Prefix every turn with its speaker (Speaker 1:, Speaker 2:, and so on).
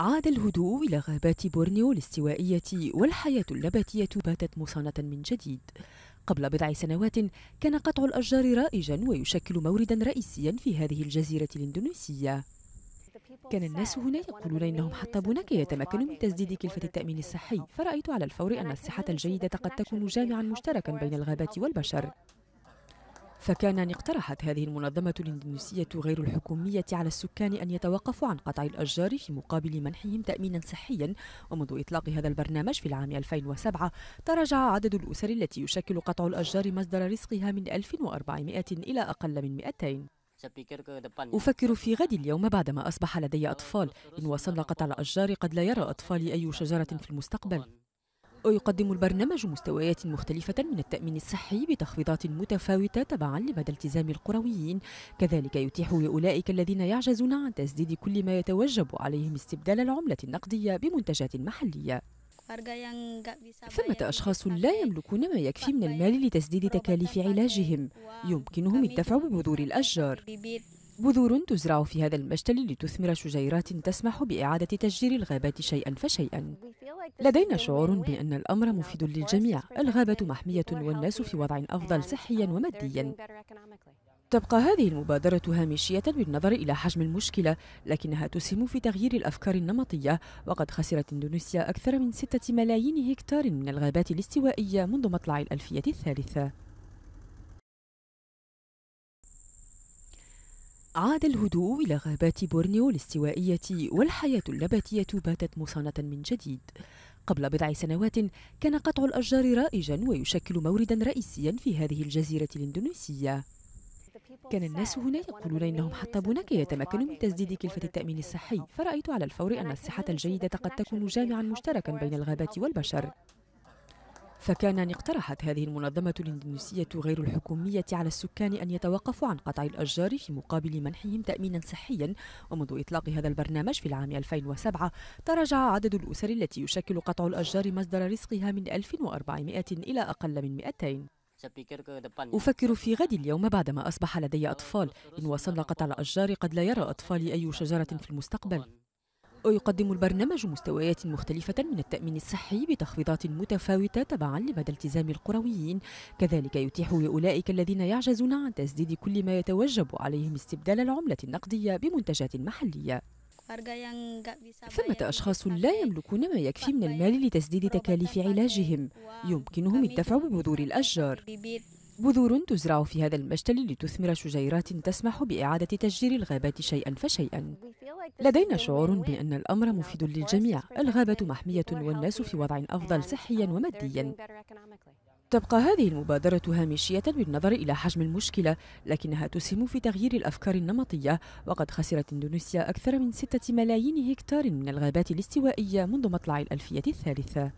Speaker 1: عاد الهدوء إلى غابات بورنيو الاستوائية والحياة النباتية باتت مصانة من جديد قبل بضع سنوات كان قطع الأشجار رائجا ويشكل موردا رئيسيا في هذه الجزيرة الإندونيسية كان الناس هنا يقولون انهم حتى هناك يتمكنوا من تسديد كلفه التامين الصحي فرايت على الفور ان الصحه الجيده قد تكون جامعا مشتركا بين الغابات والبشر فكان أن اقترحت هذه المنظمة الإندونيسية غير الحكومية على السكان أن يتوقفوا عن قطع الأشجار في مقابل منحهم تأمينا صحيا ومنذ إطلاق هذا البرنامج في العام 2007 تراجع عدد الأسر التي يشكل قطع الأشجار مصدر رزقها من 1400 إلى أقل من 200 أفكر في غد اليوم بعدما أصبح لدي أطفال إن وصلنا قطع الأشجار قد لا يرى أطفالي أي شجرة في المستقبل ويقدم البرنامج مستويات مختلفة من التأمين الصحي بتخفيضات متفاوتة تبعا لمدى التزام القرويين كذلك يتيح لأولئك الذين يعجزون عن تسديد كل ما يتوجب عليهم استبدال العملة النقدية بمنتجات محلية ثمة أشخاص لا يملكون ما يكفي من المال لتسديد تكاليف علاجهم يمكنهم الدفع ببذور الأشجار بذور تزرع في هذا المشتل لتثمر شجيرات تسمح بإعادة تشجير الغابات شيئا فشيئا لدينا شعور بأن الأمر مفيد للجميع الغابة محمية والناس في وضع أفضل صحيا وماديا تبقى هذه المبادرة هامشية بالنظر إلى حجم المشكلة لكنها تسهم في تغيير الأفكار النمطية وقد خسرت إندونيسيا أكثر من ستة ملايين هكتار من الغابات الاستوائية منذ مطلع الألفية الثالثة عاد الهدوء إلى غابات بورنيو الاستوائية والحياة النباتية باتت مصانة من جديد قبل بضع سنوات كان قطع الأشجار رائجا ويشكل موردا رئيسيا في هذه الجزيرة الإندونيسية كان الناس هنا يقولون إنهم كي يتمكنوا من تسديد كلفة التأمين الصحي فرأيت على الفور أن الصحة الجيدة قد تكون جامعا مشتركا بين الغابات والبشر فكان أن اقترحت هذه المنظمة الإندونيسية غير الحكومية على السكان أن يتوقفوا عن قطع الأشجار في مقابل منحهم تأمينا صحيا ومنذ إطلاق هذا البرنامج في العام 2007 تراجع عدد الأسر التي يشكل قطع الأشجار مصدر رزقها من 1400 إلى أقل من 200 أفكر في غد اليوم بعدما أصبح لدي أطفال إن وصلنا قطع الأشجار قد لا يرى أطفالي أي شجرة في المستقبل ويقدم البرنامج مستويات مختلفة من التأمين الصحي بتخفيضات متفاوتة تبعا لمدى التزام القرويين كذلك يتيح لأولئك الذين يعجزون عن تسديد كل ما يتوجب عليهم استبدال العملة النقدية بمنتجات محلية ثمة أشخاص لا يملكون ما يكفي من المال لتسديد تكاليف علاجهم يمكنهم الدفع ببذور الأشجار بذور تزرع في هذا المشتل لتثمر شجيرات تسمح بإعادة تشجير الغابات شيئا فشيئا لدينا شعور بأن الأمر مفيد للجميع الغابة محمية والناس في وضع أفضل صحيا وماديا تبقى هذه المبادرة هامشية بالنظر إلى حجم المشكلة لكنها تسهم في تغيير الأفكار النمطية وقد خسرت إندونيسيا أكثر من ستة ملايين هكتار من الغابات الاستوائية منذ مطلع الألفية الثالثة